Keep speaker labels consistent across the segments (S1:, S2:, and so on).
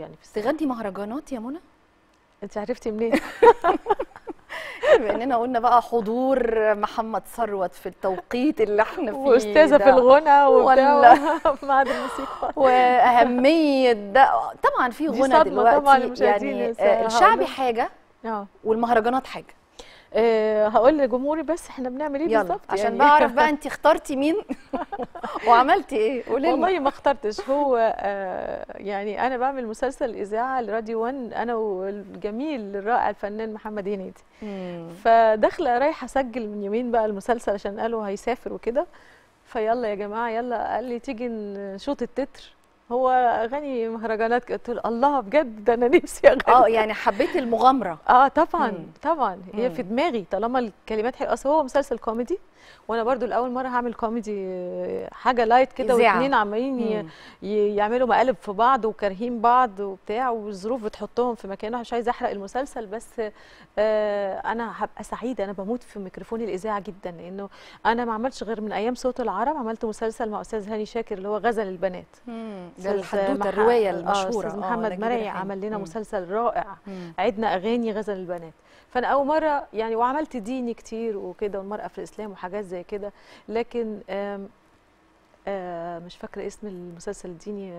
S1: يعني في تغني مهرجانات يا منى انت عرفتي منين بما اننا قلنا بقى حضور محمد ثروت في التوقيت اللي احنا فيه واستاذه في الغنى وبتاع
S2: معهد الموسيقى واهميه
S1: ده طبعا في غنى دلوقتي طبعا يعني الشعبي حاجه آه. والمهرجانات حاجه
S2: آه، هقول لجمهوري بس احنا بنعمل ايه بالظبط عشان يعني بقى اعرف بقى انت اخترتي مين
S1: وعملتي ايه قولي والله
S2: ما اخترتش هو آه يعني انا بعمل مسلسل اذاعه لراديو 1 انا والجميل الرائع الفنان محمد هنيدي فداخله رايحه اسجل من يومين بقى المسلسل عشان قالوا هيسافر وكده فيلا يا جماعه يلا قال لي تيجي نشوط التتر هو اغاني مهرجانات قلت له الله بجد ده انا نفسي اغني اه يعني حبيت المغامره اه طبعا مم. طبعا هي في دماغي طالما الكلمات حلوه اصل هو مسلسل كوميدي وانا برضو لاول مره هعمل كوميدي حاجه لايت كده واثنين عمالين يعملوا مقالب في بعض وكارهين بعض وبتاع والظروف بتحطهم في مكانه مش عايزه احرق المسلسل بس آه انا هبقى سعيده انا بموت في ميكروفون الاذاعه جدا لانه انا ما عملتش غير من ايام صوت العرب عملت مسلسل مع استاذ هاني شاكر اللي هو غزل البنات
S1: مم. الحدوته الروايه آه، المشهوره استاذ آه، محمد مرعي عمل لنا
S2: مسلسل رائع عدنا اغاني غزل البنات فانا اول مره يعني وعملت ديني كتير وكده والمراه في الاسلام وحاجات زي كده لكن آم آه مش فاكره اسم المسلسل الديني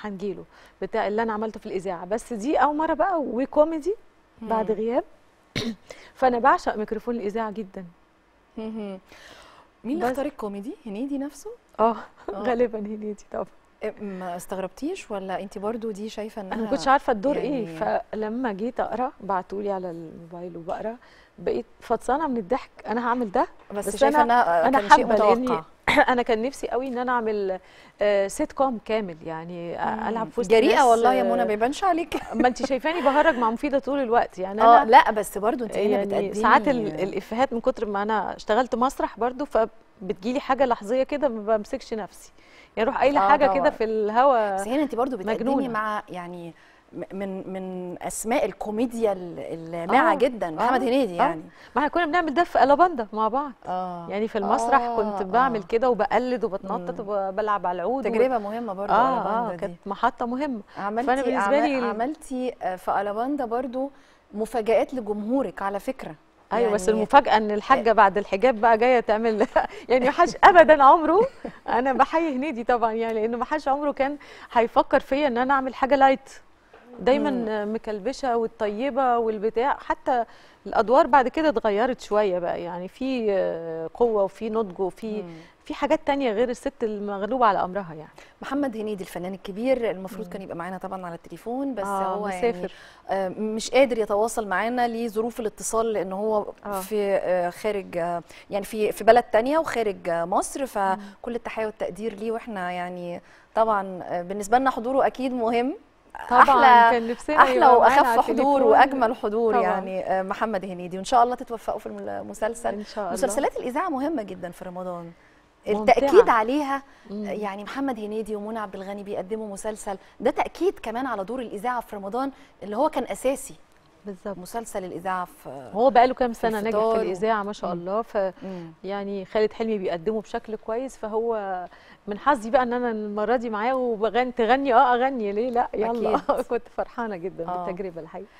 S2: هنجيله آه، بتاع اللي انا عملته في الاذاعه بس دي اول مره بقى وكوميدي بعد غياب فانا بعشق ميكروفون الاذاعه جدا مين اللي اختار الكوميدي هنيدي نفسه اه غالبا
S1: هنيدي طبعا ما استغربتيش ولا انت برضو دي شايفه ان انا ما كنتش عارفه الدور إيه. يعني... ايه
S2: فلما جيت اقرا لي على الموبايل وبقرا بقيت فطسانه من الضحك انا هعمل ده بس, بس شايفه انا انا حابه انا كان نفسي قوي ان انا اعمل سيت آه، كوم كامل يعني العب في وسط جريئه والله يا منى آه، ما يبانش عليك ما انت شايفاني بهرج مع مفيده طول الوقت يعني انا آه، لا بس برضو انت يعني بتقدمي ساعات الافيهات من كتر ما انا اشتغلت مسرح برضو ف بتجيلي حاجه لحظيه كده ما بمسكش نفسي يعني اروح قايله آه حاجه كده في الهوا بس هنا انت برضو بتقدمي مع
S1: يعني من من اسماء الكوميديا اللامعه آه جدا آه، محمد آه هنيدي يعني آه
S2: ما احنا كنا بنعمل ده في الاباندا مع بعض آه يعني في المسرح آه كنت بعمل آه كده وبقلد وبتنطط وبلعب على العود تجربه مهمه
S1: برضو آه, آه كانت
S2: محطه مهمه عملتي فانا بالنسبه لي
S1: عملتي آه، في الاباندا برضو مفاجات لجمهورك على فكره
S2: ايوه يعني بس المفاجاه ان الحاجه آه. بعد الحجاب بقى جايه تعمل يعني ما ابدا عمره انا بحيي هنيدي طبعا يعني لانه ما عمره كان هيفكر فيا ان انا اعمل حاجه لايت دايما مكلبشه والطيبه والبتاع حتى الادوار بعد كده اتغيرت شويه بقى يعني في قوه وفي نضج وفي في حاجات تانية غير الست المغلوبة على أمرها يعني محمد هنيدي الفنان الكبير المفروض مم. كان يبقى معانا طبعا
S1: على التليفون بس آه هو يعني مسافر. يعني مش قادر يتواصل معانا لظروف الاتصال لأن هو آه. في آه، خارج آه، يعني في في بلد تانية وخارج مصر فكل التحية والتقدير ليه وإحنا يعني طبعا بالنسبة لنا حضوره أكيد مهم طبعا أحلى كان لبسنا أحلى وأخف حضور وأجمل حضور طبعا. يعني آه، محمد هنيدي وإن شاء الله تتوفقوا في المسلسل إن شاء الله. مسلسلات الإذاعة مهمة جدا في رمضان التأكيد ممتعة. عليها آه، يعني محمد هنيدي ومنى عبد الغني بيقدموا مسلسل ده تأكيد كمان على دور الإذاعة في رمضان اللي هو كان أساسي بالظبط مسلسل الاذاعه في هو بقاله كام سنه نجح في الاذاعه
S2: ما شاء الله ف يعني خالد حلمي بيقدمه بشكل كويس فهو من حظي بقى ان انا المره دي معاه وبغني تغني اه اغني ليه لا يلا كنت فرحانه جدا آه. بالتجربه الحقيقه